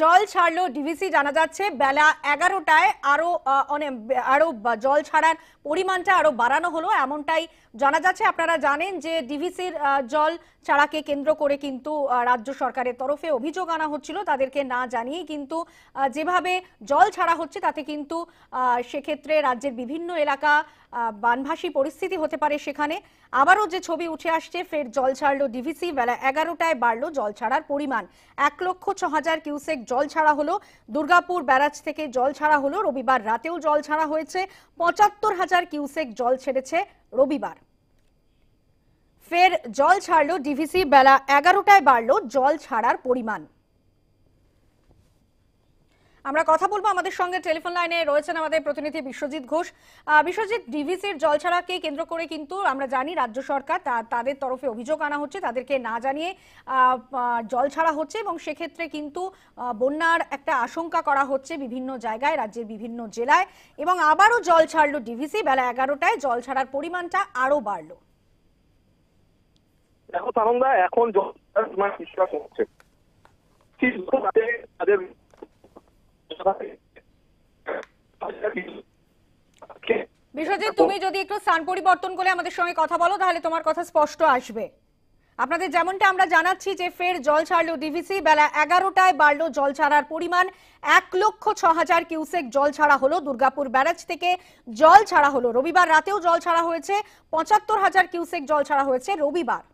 জল ছাড়লো ডিভিসি জানা যাচ্ছে বেলা এগারোটায় আরো অনেক আরো জল ছাড়ার পরিমাণটা আরো বাড়ানো হলো এমনটাই জানা যাচ্ছে আপনারা জানেন যে ডিভিসির জল ছাড়াকে কেন্দ্র করে কিন্তু রাজ্য সরকারের তরফে অভিযোগ আনা হচ্ছিল তাদেরকে না জানিয়ে কিন্তু যেভাবে জল ছাড়া হচ্ছে তাতে কিন্তু সেক্ষেত্রে রাজ্যের বিভিন্ন এলাকা বানভাসী পরিস্থিতি হতে পারে সেখানে আবারও যে ছবি উঠে আসছে ফের জল ছাড়লো ডিভিসি বেলা এগারোটায় বাড়লো জল ছাড়ার পরিমাণ এক লক্ষ ছ হাজার কিউসেক অর্ধেক জল ছাড়া হলো দুর্গাপুর ব্যারাজ থেকে জল ছাড়া হলো রবিবার রাতেও জল ছাড়া হয়েছে পঁচাত্তর হাজার কিউসেক জল ছেড়েছে রবিবার ফের জল ছাড়লো ডিভিসি বেলা এগারোটায় বাড়লো জল ছাড়ার পরিমাণ আমরা কথা বলবো আমাদের সঙ্গে টেলিফোন লাইনে রয়েছেন আমাদের প্রতিনিধি বিশ্বজিৎ ঘোষ বিশ্বজিৎ ডিভিসির জল ছাড়াকে কেন্দ্র করে কিন্তু আমরা জানি রাজ্য সরকার তাদের তরফে অভিযোগ আনা হচ্ছে তাদেরকে না জানিয়ে জল ছাড়া হচ্ছে এবং সেক্ষেত্রে কিন্তু বন্যার একটা আশঙ্কা করা হচ্ছে বিভিন্ন জায়গায় রাজ্যের বিভিন্ন জেলায় এবং আবারও জল ছাড়লো ডিভিসি বেলা এগারোটায় জল ছাড়ার পরিমাণটা আরও বাড়লো দেখো এখন জল মানে হচ্ছে বিশ্বজিৎ তুমি যদি একটু স্থান পরিবর্তন করে আমাদের সঙ্গে কথা বলো তাহলে তোমার কথা স্পষ্ট আসবে আপনাদের যেমনটা আমরা জানাচ্ছি যে ফের জল ছাড়লো ডিভিসি বেলা এগারোটায় বাড়লো জল ছাড়ার পরিমাণ এক লক্ষ ছ হাজার কিউসেক জল ছাড়া হলো দুর্গাপুর ব্যারাজ থেকে জল ছাড়া হলো রবিবার রাতেও জল ছাড়া হয়েছে পঁচাত্তর হাজার কিউসেক জল ছাড়া হয়েছে রবিবার